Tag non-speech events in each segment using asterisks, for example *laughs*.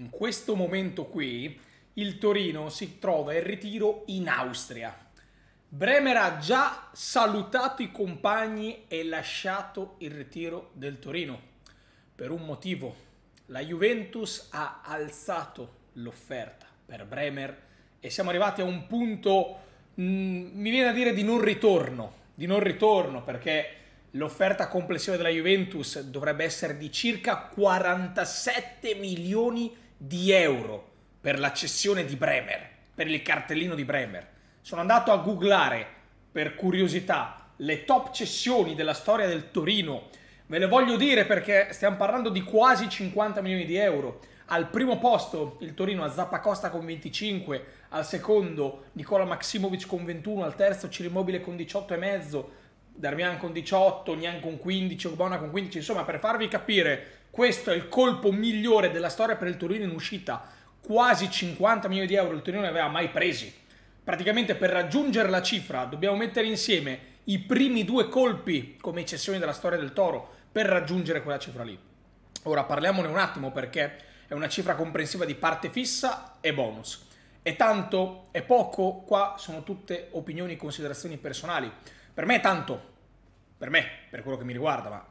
in questo momento qui il Torino si trova in ritiro in Austria. Bremer ha già salutato i compagni e lasciato il ritiro del Torino per un motivo. La Juventus ha alzato l'offerta per Bremer e siamo arrivati a un punto, mh, mm, mi viene a dire, di non ritorno, di non ritorno perché l'offerta complessiva della Juventus dovrebbe essere di circa 47 milioni di di euro per la cessione di Bremer, per il cartellino di Bremer. Sono andato a googlare per curiosità le top cessioni della storia del Torino. Ve le voglio dire perché stiamo parlando di quasi 50 milioni di euro. Al primo posto il Torino a Zappacosta con 25, al secondo Nicola Maksimovic con 21, al terzo Cirimobile con 18 e mezzo, Darmian con 18, Nian con 15, Ogbona con 15, insomma per farvi capire questo è il colpo migliore della storia per il Torino in uscita, quasi 50 milioni di euro il Torino ne aveva mai presi. Praticamente per raggiungere la cifra dobbiamo mettere insieme i primi due colpi come cessioni della storia del Toro per raggiungere quella cifra lì. Ora parliamone un attimo perché è una cifra comprensiva di parte fissa e bonus. È tanto, è poco, qua sono tutte opinioni e considerazioni personali. Per me è tanto, per me, per quello che mi riguarda, ma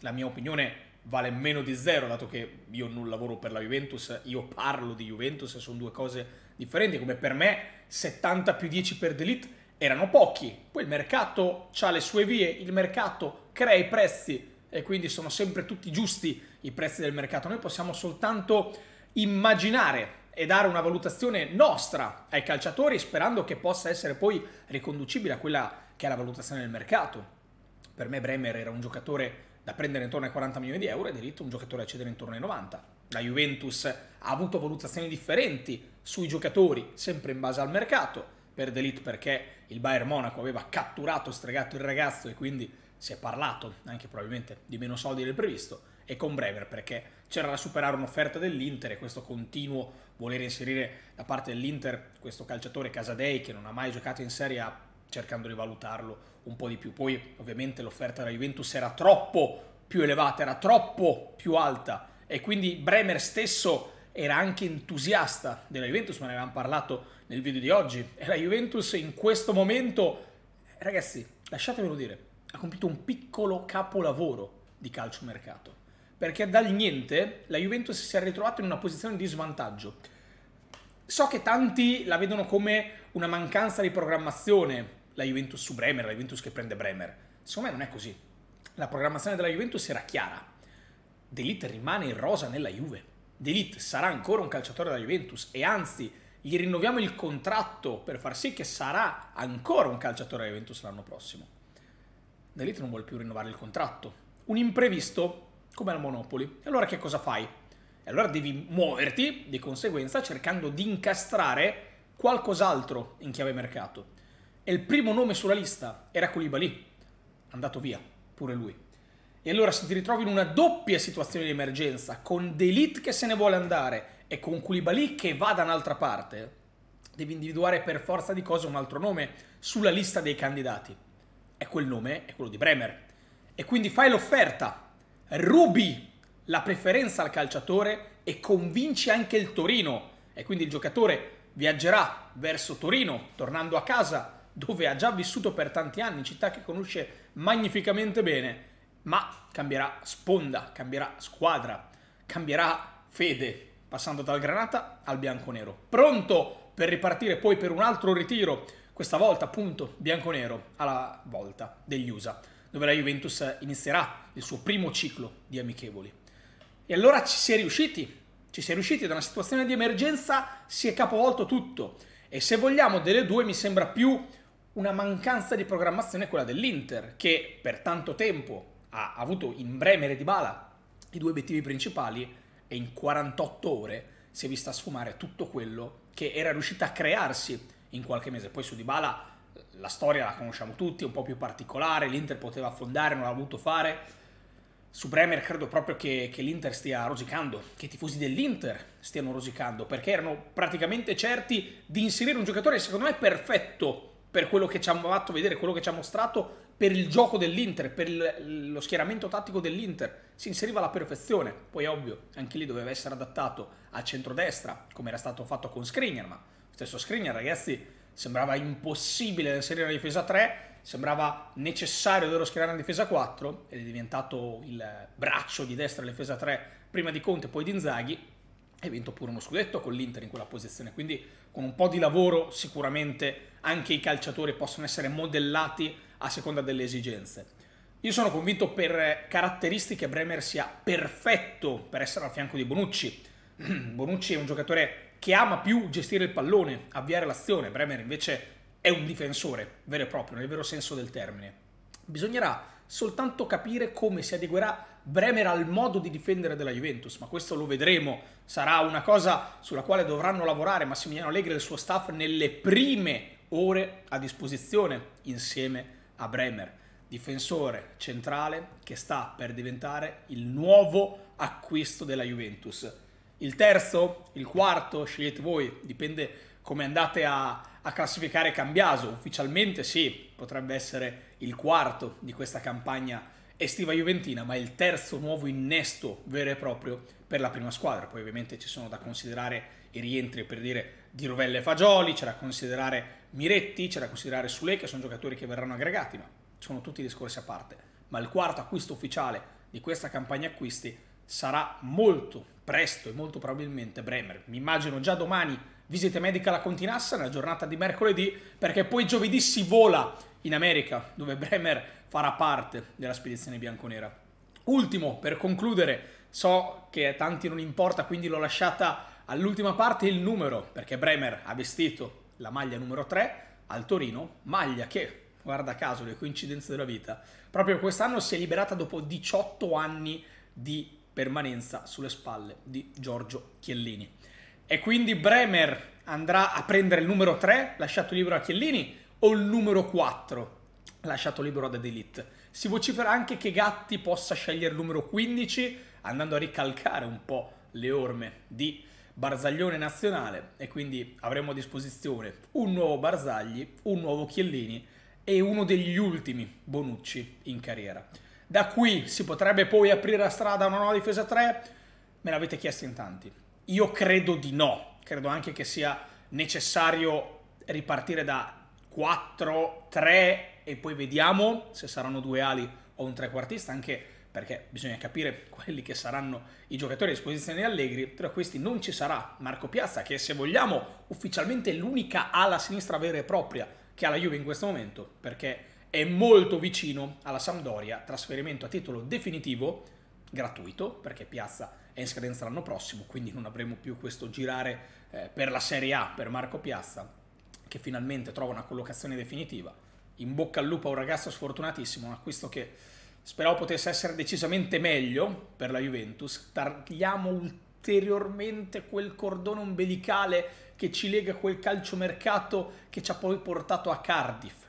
la mia opinione vale meno di zero, dato che io non lavoro per la Juventus, io parlo di Juventus, sono due cose differenti, come per me 70 più 10 per Delete erano pochi, poi il mercato ha le sue vie, il mercato crea i prezzi e quindi sono sempre tutti giusti i prezzi del mercato, noi possiamo soltanto immaginare e dare una valutazione nostra ai calciatori sperando che possa essere poi riconducibile a quella che è la valutazione del mercato. Per me Bremer era un giocatore da prendere intorno ai 40 milioni di euro ed è detto un giocatore da cedere intorno ai 90. La Juventus ha avuto valutazioni differenti sui giocatori, sempre in base al mercato. Per Delete perché il Bayern Monaco aveva catturato, stregato il ragazzo e quindi si è parlato anche probabilmente di meno soldi del previsto e con Bremer perché c'era da superare un'offerta dell'Inter e questo continuo volere inserire da parte dell'Inter questo calciatore Casadei che non ha mai giocato in Serie A cercando di valutarlo un po' di più. Poi ovviamente l'offerta della Juventus era troppo più elevata, era troppo più alta e quindi Bremer stesso era anche entusiasta della Juventus, ma ne avevamo parlato nel video di oggi. E la Juventus in questo momento, ragazzi, lasciatemelo dire, ha compiuto un piccolo capolavoro di calciomercato. Perché dal niente la Juventus si è ritrovata in una posizione di svantaggio. So che tanti la vedono come una mancanza di programmazione, la Juventus su Bremer, la Juventus che prende Bremer. Secondo me non è così. La programmazione della Juventus era chiara. D'Elite rimane in rosa nella Juve. D'Elite sarà ancora un calciatore della Juventus e anzi gli rinnoviamo il contratto per far sì che sarà ancora un calciatore della Juventus l'anno prossimo. D'Elite non vuole più rinnovare il contratto. Un imprevisto come al Monopoli. E allora che cosa fai? E allora devi muoverti di conseguenza cercando di incastrare qualcos'altro in chiave mercato e il primo nome sulla lista era Koulibaly, andato via pure lui. E allora se ti ritrovi in una doppia situazione di emergenza, con Delit che se ne vuole andare e con Koulibaly che va da un'altra parte, devi individuare per forza di cose un altro nome sulla lista dei candidati. E quel nome è quello di Bremer. E quindi fai l'offerta, rubi la preferenza al calciatore e convinci anche il Torino. E quindi il giocatore viaggerà verso Torino, tornando a casa dove ha già vissuto per tanti anni, città che conosce magnificamente bene, ma cambierà sponda, cambierà squadra, cambierà fede, passando dal granata al bianconero. Pronto per ripartire poi per un altro ritiro, questa volta appunto bianconero alla volta degli USA, dove la Juventus inizierà il suo primo ciclo di amichevoli. E allora ci si è riusciti, ci si è riusciti da una situazione di emergenza, si è capovolto tutto. E se vogliamo delle due mi sembra più una mancanza di programmazione è quella dell'Inter, che per tanto tempo ha avuto in Bremer e Dybala i due obiettivi principali e in 48 ore si è vista sfumare tutto quello che era riuscita a crearsi in qualche mese. Poi su Dybala eh, la storia la conosciamo tutti, è un po' più particolare, l'Inter poteva affondare, non l'ha voluto fare. Su Bremer credo proprio che, che l'Inter stia rosicando, che i tifosi dell'Inter stiano rosicando, perché erano praticamente certi di inserire un giocatore secondo me perfetto per quello che ci ha fatto vedere, quello che ci ha mostrato per il gioco dell'Inter, per il, lo schieramento tattico dell'Inter, si inseriva alla perfezione. Poi ovvio, anche lì doveva essere adattato al centrodestra, come era stato fatto con Skriniar, ma stesso Skriniar, ragazzi, sembrava impossibile inserire una difesa 3, sembrava necessario dover schierare una difesa 4 ed è diventato il braccio di destra della difesa 3 prima di Conte, poi di Inzaghi e vinto pure uno scudetto con l'Inter in quella posizione, quindi con un po' di lavoro sicuramente anche i calciatori possono essere modellati a seconda delle esigenze. Io sono convinto per caratteristiche Bremer sia perfetto per essere al fianco di Bonucci. *clears throat* Bonucci è un giocatore che ama più gestire il pallone, avviare l'azione, Bremer invece è un difensore vero e proprio, nel vero senso del termine. Bisognerà soltanto capire come si adeguerà Bremer al modo di difendere della Juventus, ma questo lo vedremo, sarà una cosa sulla quale dovranno lavorare Massimiliano Allegri e il suo staff nelle prime ore a disposizione insieme a Bremer, difensore centrale che sta per diventare il nuovo acquisto della Juventus. Il terzo, il quarto, scegliete voi, dipende come andate a a classificare Cambiaso, ufficialmente sì, potrebbe essere il quarto di questa campagna estiva juventina, ma il terzo nuovo innesto vero e proprio per la prima squadra. Poi ovviamente ci sono da considerare i rientri, per dire, di Rovella e Fagioli, c'è da considerare Miretti, c'è da considerare Sule, che sono giocatori che verranno aggregati, ma sono tutti discorsi a parte. Ma il quarto acquisto ufficiale di questa campagna acquisti sarà molto presto e molto probabilmente Bremer. Mi immagino già domani visite medical a Continassa nella giornata di mercoledì perché poi giovedì si vola in America dove Bremer farà parte della spedizione bianconera. Ultimo, per concludere, so che a tanti non importa quindi l'ho lasciata all'ultima parte il numero perché Bremer ha vestito la maglia numero 3 al Torino, maglia che guarda caso le coincidenze della vita, proprio quest'anno si è liberata dopo 18 anni di permanenza sulle spalle di Giorgio Chiellini. E quindi Bremer andrà a prendere il numero 3 lasciato libero a Chiellini o il numero 4 lasciato libero ad Elite? Si vocifera anche che Gatti possa scegliere il numero 15 andando a ricalcare un po' le orme di Barzaglione nazionale e quindi avremo a disposizione un nuovo Barzagli, un nuovo Chiellini e uno degli ultimi Bonucci in carriera. Da qui si potrebbe poi aprire la strada a una nuova difesa 3? Me l'avete chiesto in tanti. Io credo di no. Credo anche che sia necessario ripartire da 4, 3 e poi vediamo se saranno due ali o un trequartista, anche perché bisogna capire *laughs* quelli che saranno i giocatori a disposizione di Allegri. Tra questi non ci sarà Marco Piazza, che se vogliamo ufficialmente è l'unica ala sinistra vera e propria che ha la Juve in questo momento, perché è molto vicino alla Sampdoria, trasferimento a titolo definitivo, gratuito, perché Piazza è in scadenza l'anno prossimo, quindi non avremo più questo girare eh, per la Serie A per Marco Piazza, che finalmente trova una collocazione definitiva. In bocca al lupo a un ragazzo sfortunatissimo, un acquisto che speravo potesse essere decisamente meglio per la Juventus. Tagliamo ulteriormente quel cordone ombelicale che ci lega quel calciomercato che ci ha poi portato a Cardiff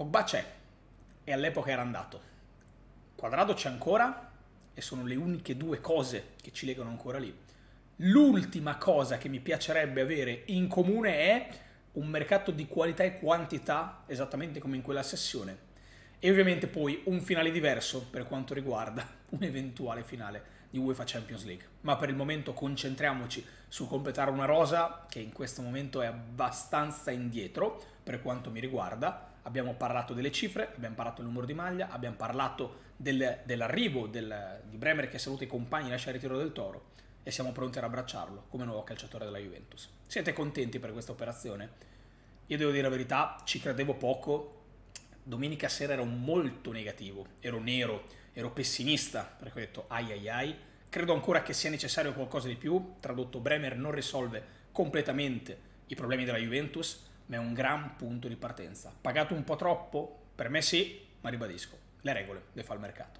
Pogba c'è e all'epoca era andato. Quadrado c'è ancora e sono le uniche due cose che ci legano ancora lì. L'ultima cosa che mi piacerebbe avere in comune è un mercato di qualità e quantità, esattamente come in quella sessione. E ovviamente poi un finale diverso per quanto riguarda *laughs* un eventuale finale di UEFA Champions League. Ma per il momento concentriamoci su completare una rosa che in questo momento è abbastanza indietro, per quanto mi riguarda. Abbiamo parlato delle cifre, abbiamo parlato del numero di maglia, abbiamo parlato del, dell'arrivo del, di Bremer che saluta i compagni e lascia il ritiro del Toro e siamo pronti ad abbracciarlo come nuovo calciatore della Juventus. Siete contenti per questa operazione? Io devo dire la verità, ci credevo poco. Domenica sera ero molto negativo, ero nero, ero pessimista, perché ho detto ai ai ai. Credo ancora che sia necessario qualcosa di più. Tradotto, Bremer non risolve completamente i problemi della Juventus, ma è un gran punto di partenza. Pagato un po' troppo? Per me sì, ma ribadisco, le regole le fa il mercato.